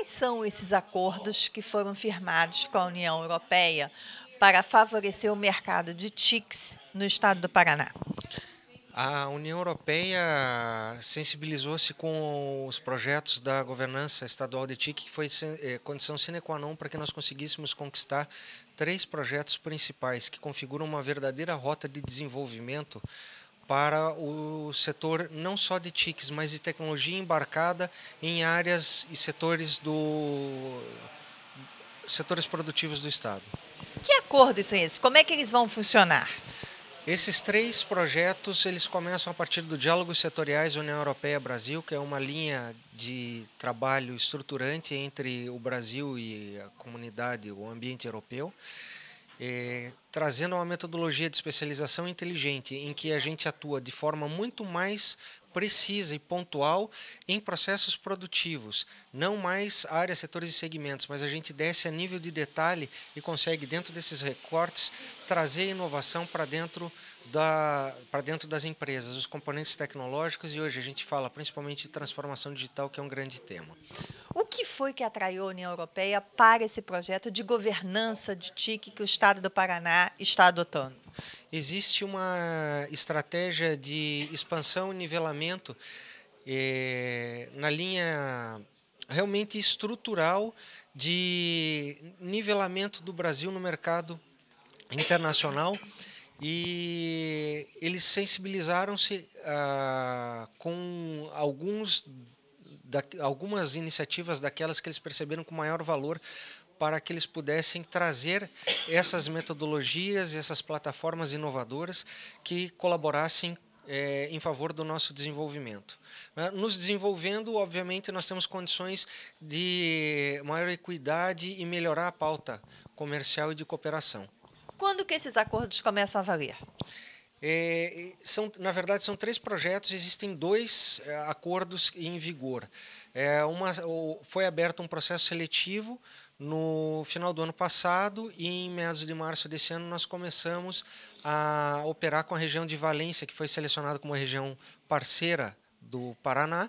Quais são esses acordos que foram firmados com a União Europeia para favorecer o mercado de TICs no estado do Paraná? A União Europeia sensibilizou-se com os projetos da governança estadual de TIC, que foi eh, condição sine qua non para que nós conseguíssemos conquistar três projetos principais que configuram uma verdadeira rota de desenvolvimento para o setor não só de TICs, mas de tecnologia embarcada em áreas e setores do setores produtivos do estado. Que acordos são esses? Como é que eles vão funcionar? Esses três projetos eles começam a partir do diálogos setoriais União Europeia Brasil, que é uma linha de trabalho estruturante entre o Brasil e a comunidade, o ambiente europeu é, trazendo uma metodologia de especialização inteligente em que a gente atua de forma muito mais precisa e pontual em processos produtivos, não mais áreas, setores e segmentos, mas a gente desce a nível de detalhe e consegue, dentro desses recortes, trazer inovação para dentro, da, dentro das empresas, os componentes tecnológicos, e hoje a gente fala principalmente de transformação digital, que é um grande tema foi que atraiu a União Europeia para esse projeto de governança de TIC que o Estado do Paraná está adotando? Existe uma estratégia de expansão e nivelamento eh, na linha realmente estrutural de nivelamento do Brasil no mercado internacional e eles sensibilizaram-se ah, com alguns da, algumas iniciativas daquelas que eles perceberam com maior valor para que eles pudessem trazer essas metodologias, essas plataformas inovadoras que colaborassem é, em favor do nosso desenvolvimento. Né? Nos desenvolvendo, obviamente, nós temos condições de maior equidade e melhorar a pauta comercial e de cooperação. Quando que esses acordos começam a valer? É, são, na verdade, são três projetos, existem dois é, acordos em vigor. É, uma, foi aberto um processo seletivo no final do ano passado e em meados de março desse ano nós começamos a operar com a região de Valência, que foi selecionada como região parceira do Paraná.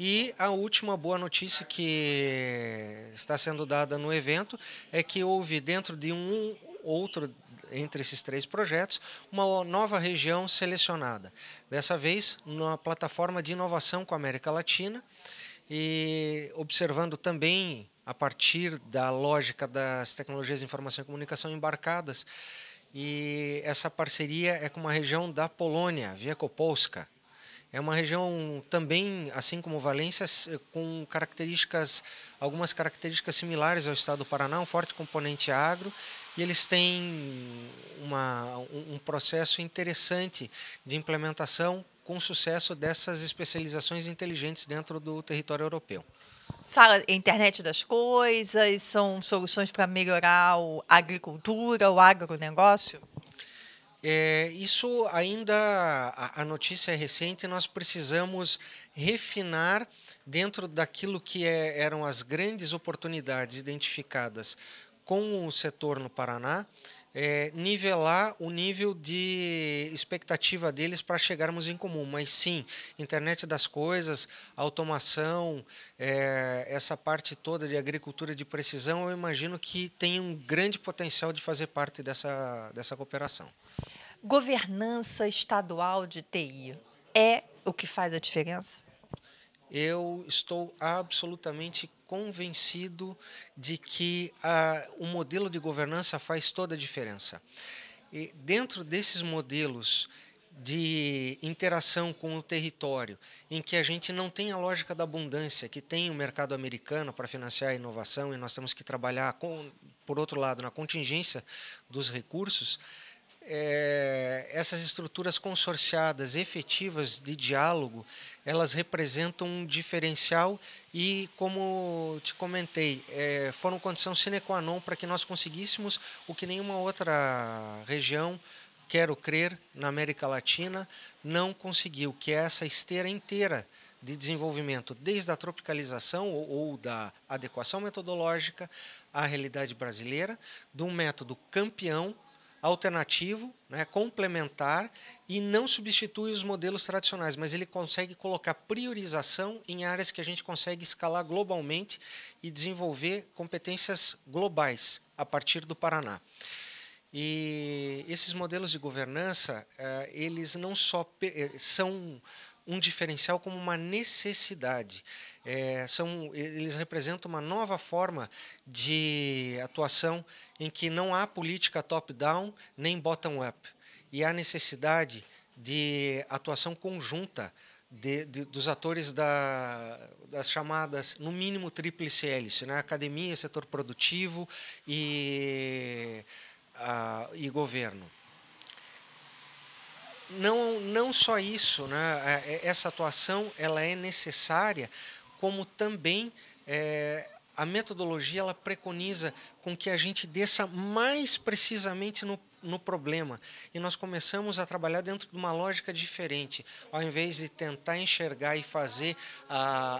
E a última boa notícia que está sendo dada no evento é que houve dentro de um outro entre esses três projetos, uma nova região selecionada. Dessa vez, numa plataforma de inovação com a América Latina e observando também, a partir da lógica das tecnologias de informação e comunicação embarcadas, e essa parceria é com uma região da Polônia, Wiekopolska, é uma região também, assim como Valência, com características, algumas características similares ao estado do Paraná, um forte componente agro e eles têm uma, um processo interessante de implementação com sucesso dessas especializações inteligentes dentro do território europeu. Fala internet das coisas, são soluções para melhorar a agricultura, o agronegócio? É, isso ainda, a, a, notícia é recente, nós precisamos refinar dentro daquilo que é, eram as grandes oportunidades identificadas com o setor no Paraná, é, nivelar o nível de expectativa deles para chegarmos em comum. Mas sim, internet das coisas, automação, é, essa parte toda de agricultura de precisão, eu imagino que tem um grande potencial de fazer parte dessa, dessa cooperação. Governança estadual de TI é o que faz a diferença? Eu estou absolutamente convencido de que ah, o modelo de governança faz toda a diferença. E dentro desses modelos de interação com o território, em que a gente não tem a lógica da abundância que tem o mercado americano para financiar a inovação e nós temos que trabalhar, com, por outro lado, na contingência dos recursos, é, essas estruturas consorciadas efetivas de diálogo, elas representam um diferencial e, como te comentei, é, foram condição sine qua non para que nós conseguíssemos o que nenhuma outra região, quero crer, na América Latina, não conseguiu, que é essa esteira inteira de desenvolvimento, desde a tropicalização ou, ou, da adequação metodológica à realidade brasileira, de um método campeão alternativo, né, complementar e não substitui os modelos tradicionais, mas ele consegue colocar priorização em áreas que a gente consegue escalar globalmente e desenvolver competências globais a partir do Paraná. E esses modelos de governança, eh, eles não só eh, são um diferencial como uma necessidade. É, são, eles representam uma nova forma de atuação em que não há política top-down nem bottom-up. E há necessidade de atuação conjunta de, de, dos atores da, das chamadas, no mínimo, tríplice hélice, né? academia, setor produtivo e, a, ah, e governo não, não só isso, né? É, é, essa atuação ela é necessária, como também é, a metodologia ela preconiza com que a gente desça mais precisamente no, no problema. E nós começamos a trabalhar dentro de uma lógica diferente. Ao invés de tentar enxergar e fazer a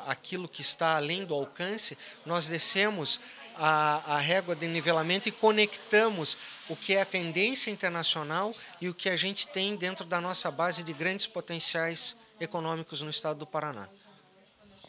ah, aquilo que está além do alcance, nós descemos a, a régua de nivelamento e conectamos o que é a tendência internacional e o que a gente tem dentro da nossa base de grandes potenciais econômicos no estado do Paraná.